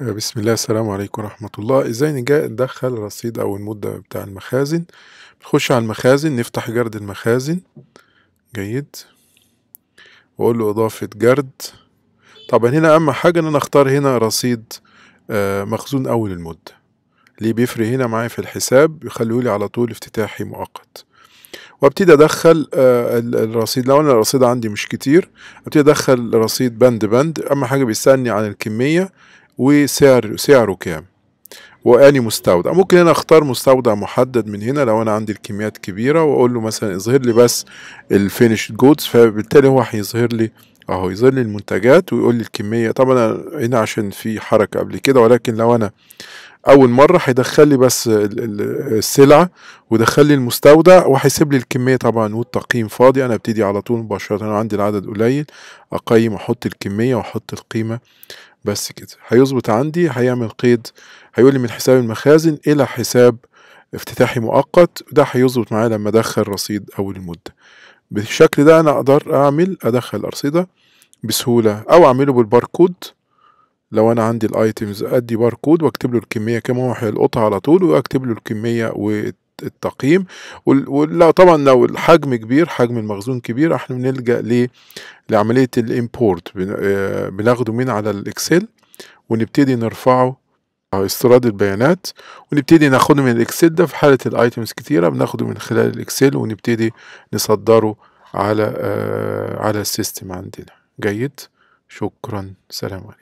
بسم الله السلام عليكم ورحمة الله ازاي ندخل رصيد او المدة بتاع المخازن نخش على المخازن نفتح جرد المخازن جيد واقول له اضافة جرد طبعا هنا اهم حاجة ان انا اختار هنا رصيد آه، مخزون اول المدة ليه بيفرق هنا معايا في الحساب يخليه لي على طول افتتاحي مؤقت وابتدي ادخل آه، الرصيد لو انا الرصيد عندي مش كتير ابتدي ادخل رصيد بند بند اهم حاجه بيسالني عن الكميه وسعر سعره كام واني مستودع ممكن انا اختار مستودع محدد من هنا لو انا عندي الكميات كبيره واقول له مثلا اظهر لي بس الفينش جودز فبالتالي هو هيظهر لي اهو يظهر لي المنتجات ويقول لي الكميه طبعا هنا عشان في حركه قبل كده ولكن لو انا اول مره هيدخل لي بس السلعه ودخل لي المستودع وهيسيب لي الكميه طبعا والتقييم فاضي انا ابتدي على طول مباشره انا عندي العدد قليل اقيم احط الكميه واحط القيمه بس كده هيظبط عندي هيعمل قيد هيقول لي من حساب المخازن الى حساب افتتاحي مؤقت ده هيظبط معايا لما ادخل رصيد اول المده بالشكل ده انا اقدر اعمل ادخل ارصده بسهوله او اعمله بالباركود لو انا عندي الايتمز ادي باركود واكتب له الكميه كم هو هيلقطها على طول واكتب له الكميه و التقييم ولا طبعا لو الحجم كبير حجم المخزون كبير احنا بنلجا ل لعمليه الامبورت آه، بناخده من على الاكسل ونبتدي نرفعه آه، استيراد البيانات ونبتدي ناخده من الاكسل ده في حاله الايتمز كتيره بناخده من خلال الاكسل ونبتدي نصدره على آه، على السيستم عندنا جيد شكرا سلام عليكم